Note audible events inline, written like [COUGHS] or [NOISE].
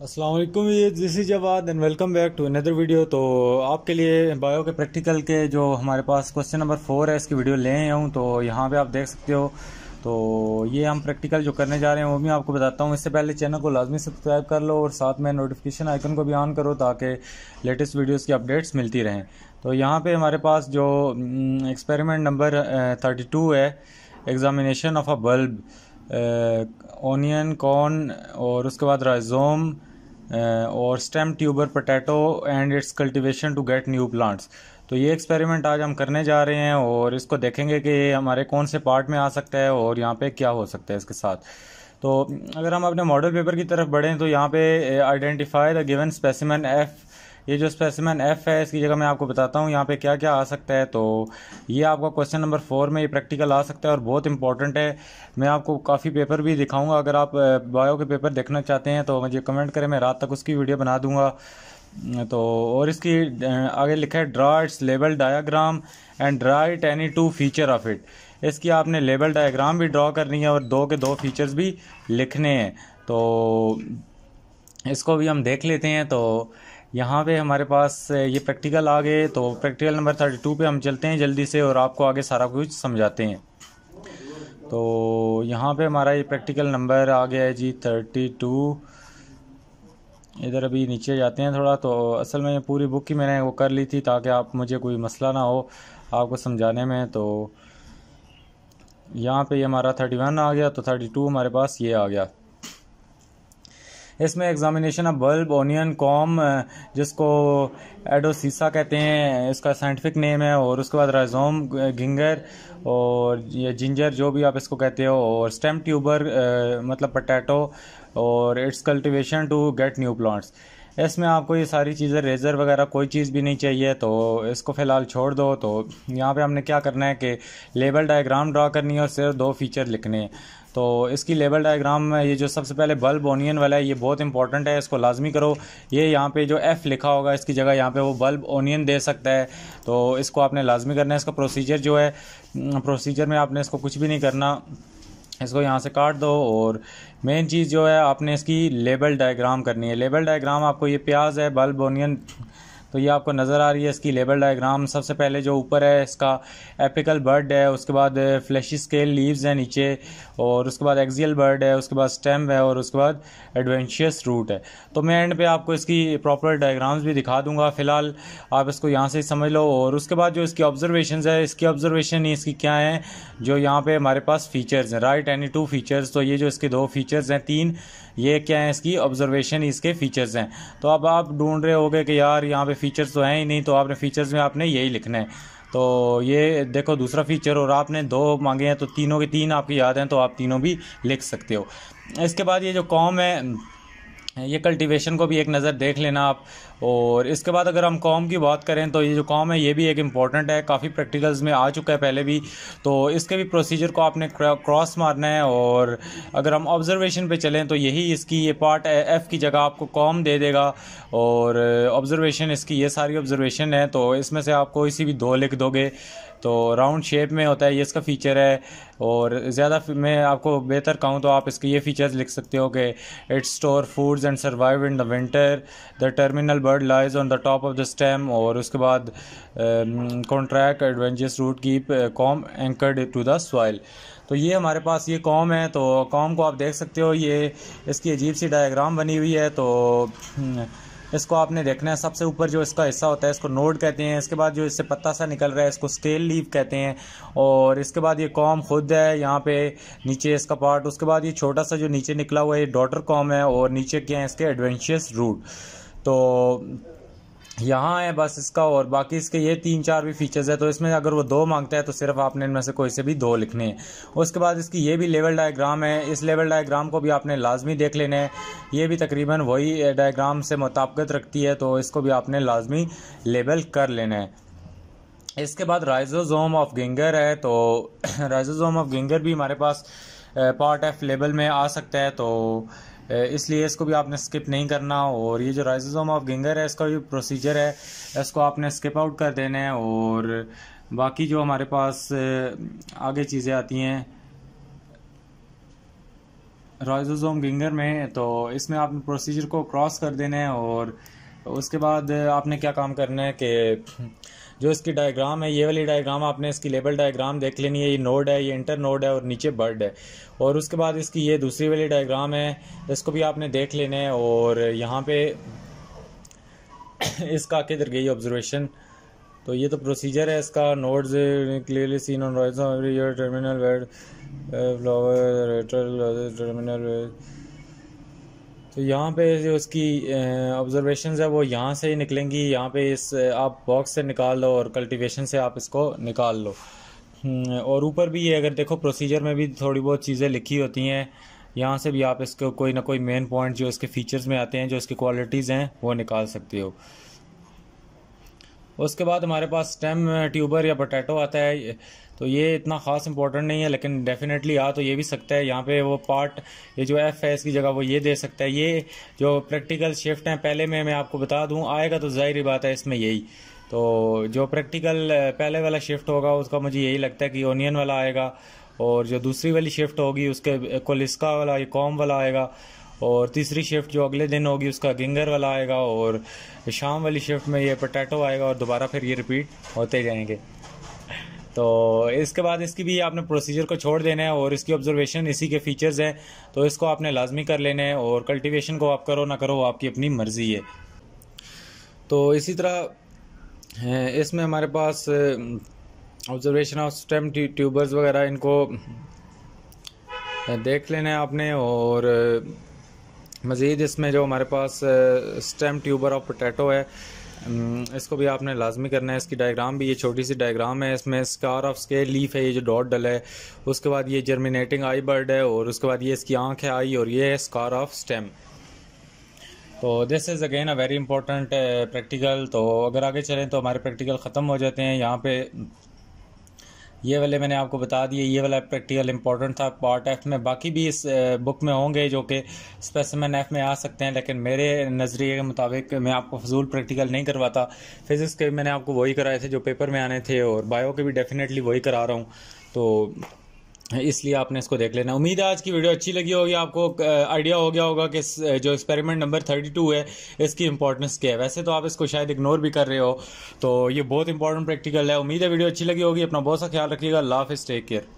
Aslam this is Jawad and welcome back to another video तो आपके लिए बायो के प्रैक्टिकल के जो हमारे पास क्वेश्चन नंबर फोर है इसकी वीडियो ले आया हूँ तो यहाँ पे आप देख सकते हो तो ये हम प्रैक्टिकल जो करने जा रहे हैं वो भी आपको बताता हूँ इससे पहले चैनल को लाजमी सब्सक्राइब कर लो और साथ में नोटिफिकेशन आइकन को भी ऑन करो ताकि लेटेस्ट वीडियोज़ की अपडेट्स मिलती रहें तो यहाँ पर हमारे पास जो एक्सपेरिमेंट नंबर थर्टी टू है examination of a bulb onion corm और उसके बाद राइजोम और stem tuber potato and its cultivation to get new plants तो ये एक्सपेरिमेंट आज हम करने जा रहे हैं और इसको देखेंगे कि ये हमारे कौन से पार्ट में आ सकता है और यहाँ पे क्या हो सकता है इसके साथ तो अगर हम अपने मॉडल पेपर की तरफ बढ़ें तो यहाँ पे identify the given specimen F ये जो स्पेसिमन एफ है इसकी जगह मैं आपको बताता हूँ यहाँ पे क्या क्या आ सकता है तो ये आपका क्वेश्चन नंबर फोर में ये प्रैक्टिकल आ सकता है और बहुत इंपॉर्टेंट है मैं आपको काफ़ी पेपर भी दिखाऊँगा अगर आप बायो के पेपर देखना चाहते हैं तो मुझे कमेंट करें मैं रात तक उसकी वीडियो बना दूँगा तो और इसकी आगे लिखा है draw its diagram and write any two feature of it इसकी आपने लेबल डायग्राम भी ड्रा करनी है और दो के दो फीचर्स भी लिखने हैं तो इसको भी हम देख लेते हैं तो यहाँ पे हमारे पास ये प्रैक्टिकल आ गए तो प्रैक्टिकल नंबर थर्टी टू पर हम चलते हैं जल्दी से और आपको आगे सारा कुछ समझाते हैं तो यहाँ पे हमारा ये प्रैक्टिकल नंबर आ गया है जी थर्टी टू इधर अभी नीचे जाते हैं थोड़ा तो असल में पूरी बुक ही मैंने वो कर ली थी ताकि आप मुझे कोई मसला ना हो आपको समझाने में तो यहाँ पे ये यह हमारा थर्टी वन आ गया तो थर्टी टू हमारे पास ये आ गया इसमें examination of bulb onion corm जिसको एडोसीसा कहते हैं इसका साइंटिफिक नेम है और उसके बाद राइजोम गिंगर और ये जिंजर जो भी आप इसको कहते हो और स्टेम ट्यूबर मतलब पटैटो और its cultivation to get new plants इसमें आपको ये सारी चीज़ें रेज़र वगैरह कोई चीज़ भी नहीं चाहिए तो इसको फ़िलहाल छोड़ दो तो यहाँ पे हमने क्या करना है कि लेबल डायग्राम ड्रा करनी है और सिर्फ दो फीचर लिखने हैं तो इसकी लेबल डायग्राम में ये जो सबसे पहले बल्ब ओनियन वाला है ये बहुत इंपॉर्टेंट है इसको लाजमी करो ये यहाँ पे जो एफ़ लिखा होगा इसकी जगह यहाँ पे वो बल्ब ओनियन दे सकता है तो इसको आपने लाजमी करना है इसका प्रोसीजर जो है प्रोसीजर में आपने इसको कुछ भी नहीं करना इसको यहाँ से काट दो और मेन चीज़ जो है आपने इसकी लेबल डायग्राम करनी है लेबल डायग्राम आपको ये प्याज है बल्ब ऑनियन तो ये आपको नज़र आ रही है इसकी लेबर डायग्राम सबसे पहले जो ऊपर है इसका एपिकल बर्ड है उसके बाद फ्लैशी स्केल लीव्स है नीचे और उसके बाद एक्जियल बर्ड है उसके बाद स्टेम है और उसके बाद एडवेंशियस रूट है तो मैं एंड पे आपको इसकी प्रॉपर डायग्राम्स भी दिखा दूंगा फ़िलहाल आप इसको यहाँ से समझ लो और उसके बाद जो इसकी ऑब्जर्वेशन है इसकी ऑब्जर्वेशन ही इसकी क्या है जो यहाँ पर हमारे पास फीचर्स हैं राइट एनी टू फीचर्स तो ये जो इसके दो फीचर्स हैं तीन ये क्या है इसकी ऑब्जर्वेशन इसके फीचर्स हैं तो अब आप ढूंढ रहे होगे कि यार यहाँ पे फ़ीचर्स तो हैं ही नहीं तो आपने फ़ीचर्स में आपने यही लिखना है तो ये देखो दूसरा फीचर और आपने दो मांगे हैं तो तीनों के तीन आपके याद हैं तो आप तीनों भी लिख सकते हो इसके बाद ये जो कॉम है ये कल्टीवेशन को भी एक नज़र देख लेना आप और इसके बाद अगर हम कॉम की बात करें तो ये जो कॉम है ये भी एक इम्पॉर्टेंट है काफ़ी प्रैक्टिकल्स में आ चुका है पहले भी तो इसके भी प्रोसीजर को आपने क्रॉस मारना है और अगर हम ऑब्जर्वेशन पे चलें तो यही इसकी ये पार्ट एफ़ की जगह आपको कॉम दे देगा और ऑब्जर्वेशन इसकी ये सारी ऑब्जर्वेशन है तो इसमें से आप कोई सी भी दो लिख दोगे तो राउंड शेप में होता है ये इसका फीचर है और ज़्यादा मैं आपको बेहतर कहूँ तो आप इसके ये फीचर्स लिख सकते हो कि its store foods and survive in the winter the terminal bud lies on the top of the stem और उसके बाद contract adventitious root keep corm anchored to the soil तो ये हमारे पास ये कॉम है तो कॉम को आप देख सकते हो ये इसकी अजीब सी डायग्राम बनी हुई है तो हम्म, इसको आपने देखना है सबसे ऊपर जो इसका हिस्सा होता है इसको नोड कहते हैं इसके बाद जो इससे पत्ता सा निकल रहा है इसको स्केल लीव कहते हैं और इसके बाद ये कॉम खुद है यहाँ पे नीचे इसका पार्ट उसके बाद ये छोटा सा जो नीचे निकला हुआ है ये डॉटर कॉम है और नीचे क्या है इसके एडवेंचरस रूट तो यहाँ है बस इसका और बाकी इसके ये तीन चार भी फीचर्स है तो इसमें अगर वो दो मांगता है तो सिर्फ आपने इनमें से कोई से भी दो लिखने हैं उसके बाद इसकी ये भी लेवल डायग्राम है इस लेवल डायग्राम को भी आपने लाजमी देख लेना है ये भी तकरीबन वही डायग्राम से मुताबकत रखती है तो इसको भी आपने लाजमी लेबल कर लेना है इसके बाद राइजोजोम ऑफ गेंगर है तो राइजोजोम ऑफ गेंगर भी हमारे पास पार्ट एफ लेबल में आ सकता है तो इसलिए इसको भी आपने स्किप नहीं करना और ये जो राइजोसोम ऑफ गिंगर है इसका जो प्रोसीजर है इसको आपने स्किप आउट कर देना है और बाकी जो हमारे पास आगे चीज़ें आती हैं राइजोसोम गिंगर में तो इसमें आपने प्रोसीजर को क्रॉस कर देना है और उसके बाद आपने क्या काम करना है कि जो इसकी डायग्राम है ये वाली डायग्राम आपने इसकी लेबल डायग्राम देख लेनी है ये नोड है ये इंटर नोड है और नीचे बर्ड है और उसके बाद इसकी ये दूसरी वाली डायग्राम है इसको भी आपने देख लेना है और यहाँ पे [COUGHS] इसका किधर गई ऑब्जर्वेशन तो ये तो प्रोसीजर है इसका nodes clearly seen on terminal bud flower terminal bud तो यहाँ पे जो इसकी ऑब्जर्वेशन है वो यहाँ से ही निकलेंगी यहाँ पे इस आप बॉक्स से निकाल लो और कल्टीवेशन से आप इसको निकाल लो हम्म, और ऊपर भी ये अगर देखो प्रोसीजर में भी थोड़ी बहुत चीज़ें लिखी होती हैं यहाँ से भी आप इसको कोई ना कोई मेन पॉइंट जो इसके फीचर्स में आते हैं जो इसकी क्वालिटीज़ हैं वो निकाल सकते हो उसके बाद हमारे पास स्टेम ट्यूबर या पोटैटो आता है तो ये इतना खास इंपॉर्टेंट नहीं है लेकिन डेफिनेटली आ तो ये भी सकता है यहाँ पे वो पार्ट ये जो एफ है इसकी जगह वो ये दे सकता है ये जो प्रैक्टिकल शिफ्ट हैं पहले में मैं आपको बता दूँ आएगा तो जाहिर बात है इसमें यही तो जो प्रैक्टिकल पहले वाला शिफ्ट होगा उसका मुझे यही लगता है कि ओनियन वाला आएगा और जो दूसरी वाली शिफ्ट होगी उसके कोलिस्का वाला ये कॉम वाला आएगा और तीसरी शिफ्ट जो अगले दिन होगी उसका गिंगर वाला आएगा और शाम वाली शिफ्ट में ये पोटैटो आएगा और दोबारा फिर ये रिपीट होते जाएंगे तो इसके बाद इसकी भी आपने प्रोसीजर को छोड़ देना है और इसकी ऑब्जर्वेशन इसी के फीचर्स हैं तो इसको आपने लाजमी कर लेना है और कल्टिवेशन को आप करो ना करो आपकी अपनी मर्ज़ी है तो इसी तरह इसमें हमारे पास ऑब्जर्वेशन ऑफ स्टेम ट्यूबर्स वगैरह इनको देख लेना है आपने और मज़ीद इसमें जो हमारे पास स्टेम ट्यूबर ऑफ पोटैटो है हम्म, इसको भी आपने लाजमी करना है इसकी डायग्राम भी ये छोटी सी डायग्राम है इसमें स्कार ऑफ स्केल लीफ है ये जो डॉट डल है उसके बाद ये जर्मिनेटिंग आई बर्ड है और उसके बाद ये इसकी आँख है आई और ये है स्कार ऑफ स्टेम तो this is again a very important practical तो अगर आगे चलें तो हमारे प्रैक्टिकल ख़त्म हो जाते हैं यहाँ पे ये वाले मैंने आपको बता दिए ये वाला प्रैक्टिकल इंपॉर्टेंट था पार्ट एफ में बाकी भी इस बुक में होंगे जो कि स्पेसिमन एफ में आ सकते हैं लेकिन मेरे नज़रिए के मुताबिक मैं आपको फजूल प्रैक्टिकल नहीं करवाता फिज़िक्स के मैंने आपको वही कराए थे जो पेपर में आने थे और बायो के भी डेफिनेटली वही करा रहा हूँ तो इसलिए आपने इसको देख लेना उम्मीद है आज की वीडियो अच्छी लगी होगी आपको आइडिया हो गया होगा कि जो एक्सपेरिमेंट नंबर थर्टी टू है इसकी इंपॉर्टेंस क्या है वैसे तो आप इसको शायद इग्नोर भी कर रहे हो तो ये बहुत इंपॉर्टेंट प्रैक्टिकल है उम्मीद है वीडियो अच्छी लगी होगी अपना बहुत सा ख्याल रखिएगा लाफ इस टेक केयर